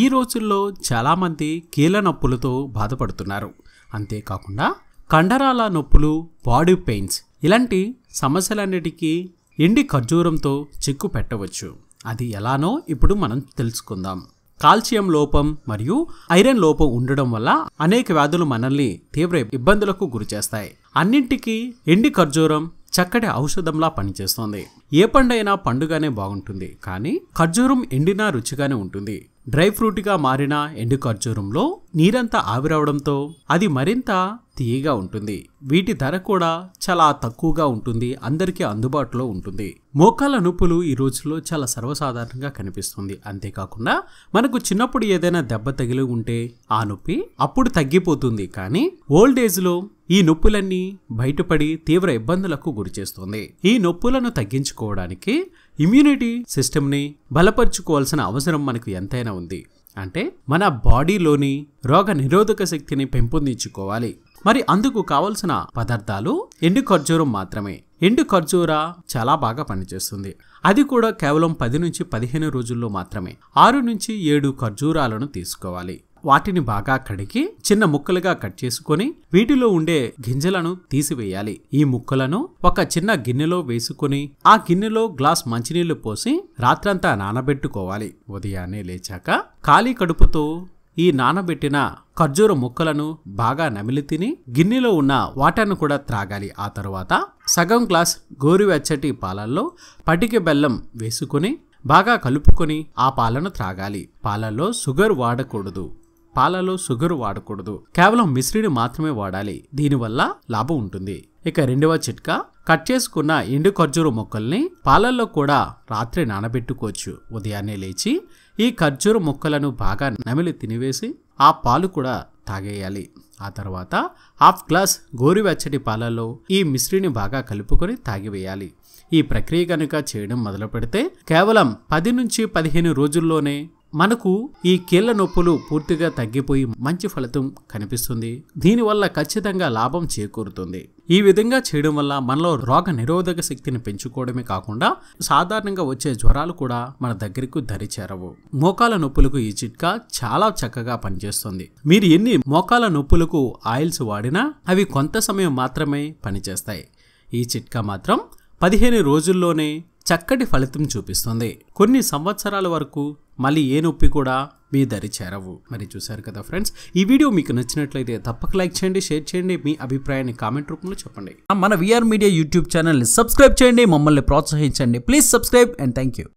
ఈ రోజుల్లో చాలామంది కీళ్ళ నొప్పులతో బాధపడుతున్నారు అంతేకాకుండా కండరాల నొప్పులు బాడీ పెయిన్స్ ఇలాంటి సమస్యలన్నిటికీ ఎండి ఖర్జూరంతో చిక్కు పెట్టవచ్చు అది ఎలానో ఇప్పుడు మనం తెలుసుకుందాం కాల్షియం లోపం మరియు ఐరన్ లోపం ఉండడం వల్ల అనేక వ్యాధులు మనల్ని తీవ్ర ఇబ్బందులకు గురిచేస్తాయి అన్నింటికీ ఎండి ఖర్జూరం చక్కటి ఔషధంలా పనిచేస్తుంది ఏ పండైనా పండుగనే బాగుంటుంది కానీ ఖర్జూరం ఎండినా రుచిగానే ఉంటుంది డ్రై ఫ్రూట్గా మారిన ఎండు ఖర్జూరంలో నీరంతా ఆవిరవడంతో అది మరింత తీయగా ఉంటుంది వీటి ధర కూడా చాలా తక్కువగా ఉంటుంది అందరికీ అందుబాటులో ఉంటుంది మోకాల నొప్పులు ఈ రోజుల్లో చాలా సర్వసాధారణంగా కనిపిస్తుంది అంతేకాకుండా మనకు చిన్నప్పుడు ఏదైనా దెబ్బ తగిలి ఉంటే ఆ నొప్పి అప్పుడు తగ్గిపోతుంది కానీ ఓల్డ్ ఏజ్లో ఈ నొప్పులన్నీ బయటపడి తీవ్ర ఇబ్బందులకు గురిచేస్తుంది ఈ నొప్పులను తగ్గించుకోవడానికి ఇమ్యూనిటీ సిస్టమ్ని బలపరుచుకోవాల్సిన అవసరం మనకు ఎంతైనా ఉంది అంటే మన బాడీలోని రోగ నిరోధక శక్తిని పెంపొందించుకోవాలి మరి అందుకు కావలసిన పదార్థాలు ఎండు ఖర్జూరం మాత్రమే ఎండు ఖర్జూర చాలా బాగా పనిచేస్తుంది అది కూడా కేవలం పది నుంచి పదిహేను రోజుల్లో మాత్రమే ఆరు నుంచి ఏడు ఖర్జూరాలను తీసుకోవాలి వాటిని బాగా కడిగి చిన్న ముక్కలుగా కట్ చేసుకొని వీటిలో ఉండే గింజలను తీసివేయాలి ఈ ముక్కలను ఒక చిన్న గిన్నెలో వేసుకొని ఆ గిన్నెలో గ్లాస్ మంచినీళ్లు పోసి రాత్రంతా నానబెట్టుకోవాలి ఉదయాన్నే లేచాక ఖాళీ కడుపుతో ఈ నానబెట్టిన ఖర్జూర ముక్కలను బాగా నమిలి తిని గిన్నెలో ఉన్న వాటర్ను కూడా త్రాగాలి ఆ తరువాత సగం గ్లాస్ గోరువెచ్చటి పాలల్లో పటికి బెల్లం వేసుకుని బాగా కలుపుకొని ఆ పాలను త్రాగాలి పాలల్లో షుగర్ వాడకూడదు పాలలో షుగర్ వాడకూడదు కేవలం మిశ్రీని మాత్రమే వాడాలి దీనివల్ల లాభం ఉంటుంది ఇక రెండవ చిట్కా కట్ చేసుకున్న ఎండు ఖర్జూర మొక్కల్ని పాలల్లో కూడా రాత్రి నానబెట్టుకోవచ్చు ఉదయాన్నే లేచి ఈ ఖర్జూర ముక్కలను బాగా నమిలి తినివేసి ఆ పాలు కూడా తాగేయాలి ఆ తర్వాత హాఫ్ గ్లాస్ గోరువెచ్చటి పాలలో ఈ మిశ్రిని బాగా కలుపుకొని తాగివేయాలి ఈ ప్రక్రియ కనుక చేయడం మొదలు పెడితే కేవలం పది నుంచి పదిహేను రోజుల్లోనే మనకు ఈ కీళ్ల నొప్పులు పూర్తిగా తగ్గిపోయి మంచి ఫలితం కనిపిస్తుంది దీనివల్ల ఖచ్చితంగా లాభం చేకూరుతుంది ఈ విధంగా చేయడం వల్ల మనలో రోగ నిరోధక శక్తిని పెంచుకోవడమే కాకుండా సాధారణంగా వచ్చే జ్వరాలు కూడా మన దగ్గరకు దరిచేరవు మోకాల నొప్పులకు ఈ చిట్కా చాలా చక్కగా పనిచేస్తుంది మీరు ఎన్ని మోకాల నొప్పులకు ఆయిల్స్ వాడినా అవి కొంత సమయం మాత్రమే పనిచేస్తాయి ఈ చిట్కా మాత్రం పదిహేను రోజుల్లోనే చక్కటి ఫలితం చూపిస్తుంది కొన్ని సంవత్సరాల వరకు మళ్ళీ ఏ నొప్పి కూడా మీ దరి చేరవు మరి చూశారు కదా ఫ్రెండ్స్ ఈ వీడియో మీకు నచ్చినట్లయితే తప్పక లైక్ చేయండి షేర్ చేయండి మీ అభిప్రాయాన్ని కామెంట్ రూపంలో చెప్పండి మన విఆర్ మీడియా యూట్యూబ్ ఛానల్ని సబ్స్క్రైబ్ చేయండి మమ్మల్ని ప్రోత్సహించండి please subscribe and thank you